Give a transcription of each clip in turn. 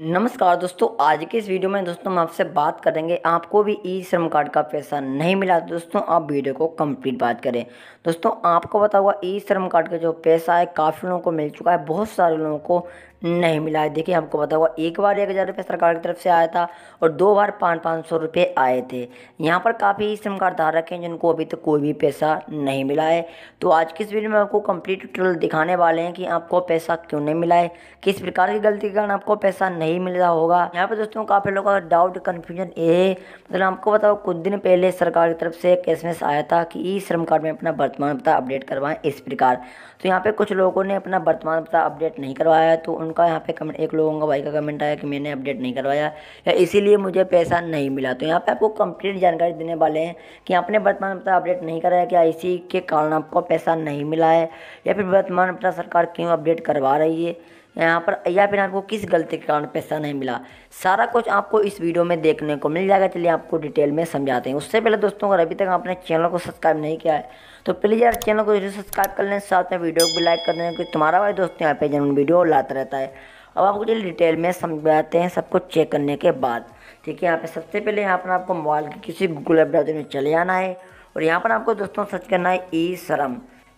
नमस्कार दोस्तों आज के इस वीडियो में दोस्तों हम आपसे बात करेंगे आपको भी ई श्रम कार्ड का पैसा नहीं मिला दोस्तों आप वीडियो को कंप्लीट बात करें दोस्तों आपको बता हुआ ई श्रम कार्ड का जो पैसा है काफ़ी लोगों को मिल चुका है बहुत सारे लोगों को नहीं मिला है देखिए आपको बता हुआ एक बार एक हज़ार रुपये सरकार की तरफ से आया था और दो बार पाँच पाँच सौ रुपये आए थे यहाँ पर काफ़ी ई श्रम कार्ड धारक हैं जिनको अभी तक कोई भी पैसा नहीं मिला है तो आज की इस वीडियो में आपको कम्प्लीट डिटेल दिखाने वाले हैं कि आपको पैसा क्यों नहीं मिला है किस प्रकार की गलती के कारण आपको पैसा नहीं नहीं मिल रहा होगा यहाँ पे दोस्तों काफ़ी लोगों का डाउट कन्फ्यूजन ये है मतलब आपको बताओ कुछ दिन पहले सरकार की तरफ से एस आया था कि ई श्रम कार्ड में अपना वर्तमान पता अपडेट करवाएं इस प्रकार तो यहाँ पे कुछ लोगों ने अपना वर्तमान पता अपडेट नहीं करवाया तो उनका यहाँ पे कमेंट एक लोगों का भाई का कमेंट आया कि मैंने अपडेट नहीं करवाया या इसीलिए मुझे पैसा नहीं मिला तो यहाँ पे आपको कंप्लीट जानकारी देने वाले हैं कि आपने वर्तमान पता अपडेट नहीं कराया क्या इसी के कारण आपको पैसा नहीं मिला है या फिर वर्तमान पता सरकार क्यों अपडेट करवा रही है यहाँ पर या फिर आपको किस गलती के कारण पैसा नहीं मिला सारा कुछ आपको इस वीडियो में देखने को मिल जाएगा चलिए आपको डिटेल में समझाते हैं उससे पहले दोस्तों अगर अभी तक आपने चैनल को सब्सक्राइब नहीं किया है तो प्लीज़ यार चैनल को जरूर सब्सक्राइब कर लें साथ में वीडियो को भी लाइक कर दें क्योंकि तुम्हारा भाई दोस्तों यहाँ पे जन वीडियो लाता रहता है अब आपको चलिए डिटेल में समझाते हैं सब कुछ चेक करने के बाद ठीक है यहाँ पर सबसे पहले यहाँ पर आपको मोबाइल की किसी गूगल ऐप ब्राउजर में चले आना है और यहाँ पर आपको दोस्तों सर्च करना है ई श्रम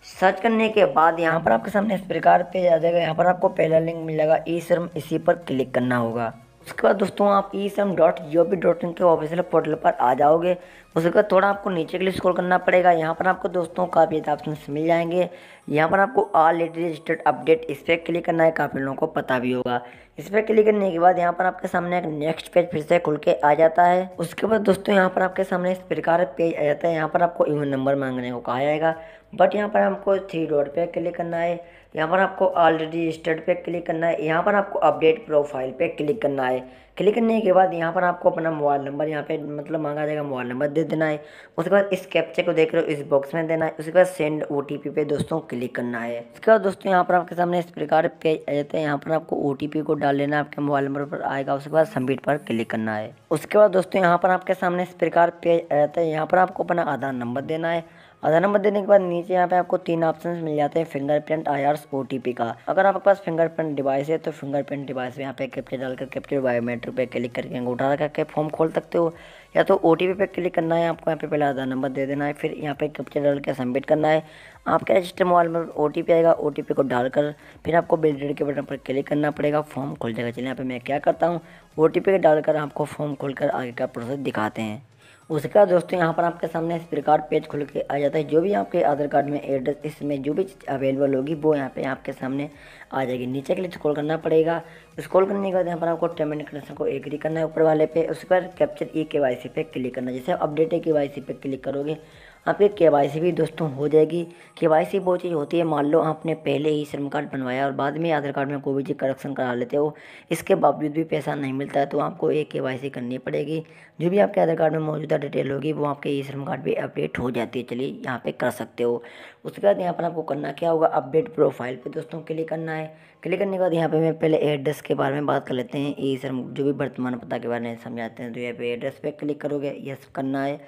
सर्च करने के बाद यहाँ पर आपके सामने इस प्रकार पेज आ जाएगा यहाँ पर आपको पहला लिंक मिल जाएगा ई श्रम इसी पर क्लिक करना होगा उसके बाद दोस्तों आप E Shram dot G O P dot in के ऑफिशियल पोर्टल पर आ जाओगे उसके बाद थोड़ा आपको नीचे के लिए स्क्रॉल करना पड़ेगा यहाँ पर आपको दोस्तों काफ़ी ऑप्शन मिल जाएंगे यहाँ पर आपको ऑलरेडी रजिस्टर्ड अपडेट इस पर क्लिक करना है काफ़ी लोगों को पता भी होगा इस पर क्लिक करने के बाद यहाँ पर आपके सामने एक नेक्स्ट पेज फिर से खुल के आ जाता है उसके बाद दोस्तों यहाँ पर आपके सामने इस प्रकार पेज आ जाता है यहाँ पर आपको ईमेल नंबर मांगने को कहा जाएगा बट यहाँ पर हमको थ्री डॉट पे क्लिक करना है यहाँ पर आपको ऑलरेडी रजिस्टर्ड पे क्लिक करना है यहाँ पर आपको अपडेट प्रोफाइल पे क्लिक करना है क्लिक करने के बाद यहाँ पर आपको अपना मोबाइल नंबर यहाँ पे मतलब मांगा जाएगा मोबाइल नंबर दे देना है उसके बाद इस कैप्चे को देख रहे हो इस बॉक्स में देना है उसके बाद सेंड ओ पे दोस्तों क्लिक करना है उसके बाद दोस्तों यहाँ पर आपके सामने इस प्रकार पेज आ जाते हैं यहाँ पर आपको ओ को डाल लेना है आपके मोबाइल नंबर पर आएगा उसके बाद सबमिट पर क्लिक करना है उसके बाद दोस्तों यहाँ पर आपके सामने इस प्रकार पेज आ जाता है यहाँ पर आपको अपना आधार नंबर देना है आधार नंबर देने के बाद नीचे यहाँ पे आपको तीन ऑप्शन मिल जाते हैं फिंगरप्रिंट टी ओटीपी का अगर आपके पास फिंगरप्रिंट डिवाइस है तो फिंगरप्रिंट डिवाइस में यहाँ पे कैप्चर डालकर कैप्चर बायोमेट्रिक पे क्लिक करके उठा करके फॉर्म खोल सकते हो या तो ओ पे क्लिक करना है आपको यहाँ पे पहले आधार नंबर दे देना है फिर यहाँ पे कैप्चर डाल के सबमिट करना है आपके रजिस्टर मोबाइल में ओ आएगा ओ को डालकर फिर आपको बिल्डेड के बटन पर क्लिक करना पड़ेगा फॉर्म खोल जाएगा चलिए यहाँ पे मैं क्या करता हूँ ओ टी डालकर आपको फॉर्म कर आगे का प्रोसेस दिखाते हैं उसका दोस्तों यहाँ पर आपके सामने इस प्रकार पेज खुल के आ जाता है जो भी आपके आधार कार्ड में एड्रेस इसमें जो भी चीज़ अवेलेबल होगी वो यहाँ पे आपके सामने आ जाएगी नीचे के लिए स्क्रॉल करना पड़ेगा स्क्रॉल करने के बाद यहाँ पर आपको टेमेंट कनेक्शन को एग्री करना है ऊपर वाले पे उस पर कैप्चर ई के वाई सी पे क्लिक करना है जैसे आप अपडेट ए के वाई सी पे क्लिक करोगे आपके हाँ, के वाई सी भी दोस्तों हो जाएगी के वाई सी वो चीज़ होती है मान लो आपने पहले ही श्रम कार्ड बनवाया और बाद में आधार कार्ड में कोई भी चीज़ करेक्शन करा लेते हो इसके बावजूद भी पैसा नहीं मिलता है तो आपको एक के वाई सी करनी पड़ेगी जो भी आपके आधार कार्ड में मौजूदा डिटेल होगी वो आपके ई श्रम कार्ड भी अपडेट हो जाती है चलिए यहाँ पर कर सकते हो उसके बाद यहाँ पर आपको करना क्या होगा अपडेट प्रोफाइल पर दोस्तों क्लिक करना है क्लिक करने के बाद यहाँ पर मैं पहले एड्रेस के बारे में बात कर लेते हैं ई श्रम जो भी वर्तमान पता के बारे में समझाते हैं तो यहाँ पर एड्रेस पर क्लिक करोगे यस करना है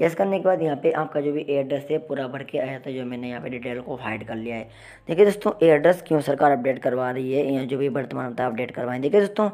यस करने के बाद यहाँ पे आपका जो भी एड्रेस है पूरा भर के आया था जो मैंने यहाँ पे डिटेल को हाइड कर लिया है देखिए दोस्तों एड्रेस क्यों सरकार अपडेट करवा रही है या जो भी वर्तमान पता अपडेट करवाएं देखिए दोस्तों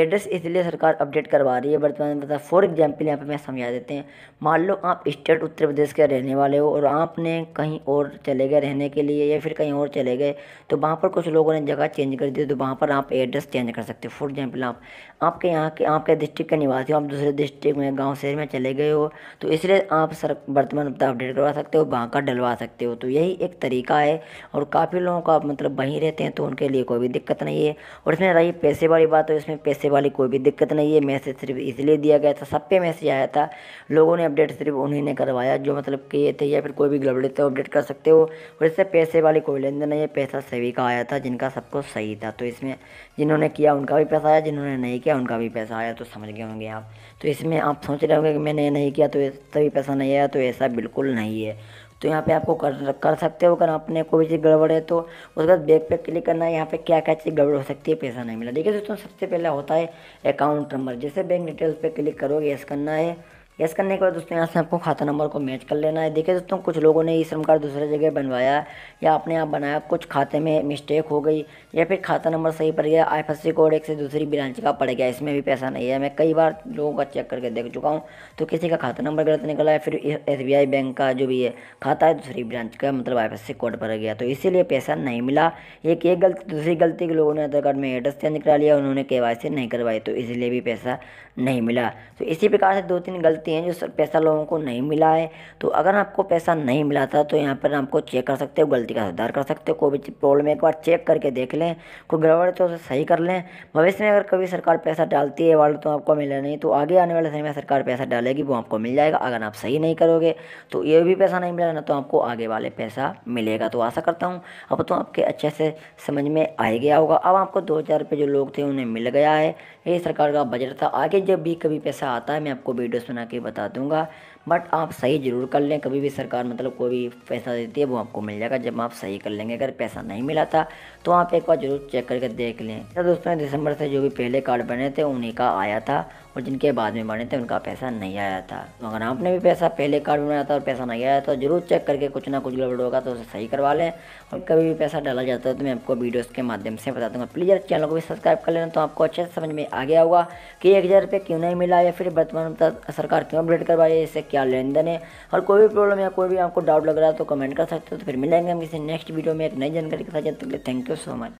एड्रेस इसलिए सरकार अपडेट करवा रही है वर्तमान पता फॉर एग्जाम्पल यहाँ पर मैं समझा देते हैं मान लो आप स्टेट उत्तर प्रदेश के रहने वाले हो और आपने कहीं और चले गए रहने के लिए या फिर कहीं और चले गए तो वहाँ पर कुछ लोगों ने जगह चेंज कर दी तो वहाँ पर आप एड्रेस चेंज कर सकते हो फॉर एग्जाम्पल आपके यहाँ के आपके डिस्ट्रिक्ट के निवासी हो आप दूसरे डिस्ट्रिक्ट में गाँव शहर में चले गए हो तो इसलिए आप सर वर्तमान पता अपडेट करवा सकते हो बाँ का डलवा सकते हो तो यही एक तरीका है और काफ़ी लोगों का मतलब वहीं रहते हैं तो उनके लिए कोई भी दिक्कत नहीं है और इसमें रही पैसे वाली बात तो इसमें पैसे वाली कोई भी दिक्कत नहीं है मैसेज सिर्फ इसलिए दिया गया था सब पे मैसेज आया था लोगों ने अपडेट सिर्फ उन्हीं ने करवाया जो मतलब किए थे या फिर कोई भी गड़बड़े थे अपडेट कर सकते हो और इससे पैसे वाली कोई लेन देन नहीं है पैसा सभी का आया था जिनका सबको सही था तो इसमें जिन्होंने किया उनका भी पैसा आया जिन्होंने नहीं किया उनका भी पैसा आया तो समझ गए होंगे आप तो इसमें आप सोच रहे होंगे कि मैंने नहीं किया तो सभी एप्लीकेशन नहीं आया तो ऐसा बिल्कुल नहीं है तो यहाँ पे आपको कर कर सकते हो अगर अपने कोई चीज़ गड़बड़ है तो उसके बाद बैक पे क्लिक करना है यहाँ पे क्या क्या चीज़ गड़बड़ हो सकती है पैसा नहीं मिला देखिए दोस्तों सबसे पहले होता है अकाउंट नंबर जैसे बैंक डिटेल्स पे क्लिक करोगे ऐसा करना है यस करने के बाद दोस्तों यहाँ से आपको खाता नंबर को मैच कर लेना है देखिए दोस्तों कुछ लोगों ने ई श्रम कार्ड दूसरे जगह बनवाया या अपने आप बनाया कुछ खाते में मिस्टेक हो गई या फिर खाता नंबर सही पड़ गया आई कोड एक से दूसरी ब्रांच का पड़ गया इसमें भी पैसा नहीं है मैं कई बार लोगों का चेक करके देख चुका हूँ तो किसी का खाता नंबर गलत निकला है फिर एस बैंक का जो भी है खाता है दूसरी ब्रांच का मतलब आई कोड पड़ गया तो इसीलिए पैसा नहीं मिला एक एक गलती दूसरी गलती के लोगों ने आधार कार्ड में एड्रेस चेंज करा लिया उन्होंने के नहीं करवाई तो इसलिए भी पैसा नहीं मिला तो इसी प्रकार से दो तीन गलती सकते हैं जो पैसा लोगों को नहीं मिला है तो अगर आपको पैसा नहीं मिला था तो यहाँ पर आपको चेक कर सकते हो गलती का सुधार कर सकते हो कोई भी प्रॉब्लम एक बार चेक करके देख लें कोई गड़बड़ तो उसे सही कर लें भविष्य में अगर कभी सरकार पैसा डालती है वाले तो आपको मिला नहीं तो आगे आने वाले समय में सरकार पैसा डालेगी वो आपको मिल जाएगा अगर आप सही नहीं करोगे तो ये भी पैसा नहीं मिला ना तो आपको आगे वाले पैसा मिलेगा तो आशा करता हूँ अब तो आपके अच्छे से समझ में आ गया होगा अब आपको दो हज़ार रुपये जो लोग थे उन्हें मिल गया है ये सरकार का बजट था आगे जब भी कभी पैसा आता है मैं आपको वीडियोस बना के भी बता दूंगा बट आप सही ज़रूर कर लें कभी भी सरकार मतलब कोई भी पैसा देती है वो आपको मिल जाएगा जब आप सही कर लेंगे अगर पैसा नहीं मिला था तो आप एक बार जरूर चेक करके देख लें तो दोस्तों दिसंबर से जो भी पहले कार्ड बने थे उन्हीं का आया था और जिनके बाद में बने थे उनका पैसा नहीं आया था तो अगर आपने भी पैसा पहले कार्ड बनाया था और पैसा नहीं आया तो जरूर चेक करके कुछ ना कुछ गड़बड़ होगा तो उसे सही करवा लें और कभी भी पैसा डाला जाता है तो मैं आपको वीडियोज़ के माध्यम से बता दूँगा प्लीज़ चैनल को भी सब्सक्राइब कर लेना तो आपको अच्छे से समझ में आ गया होगा कि एक हज़ार रुपये क्यों नहीं मिला या फिर वर्तमान सरकार क्यों अपडेट करवाई है इससे क्या लेन देन है और कोई भी प्रॉब्लम या कोई भी आपको डाउट लग रहा है तो कमेंट कर सकते हो तो फिर मिलेंगे हम किसी नेक्स्ट वीडियो में एक नई जानकारी के साथ जब थैंक यू सो मच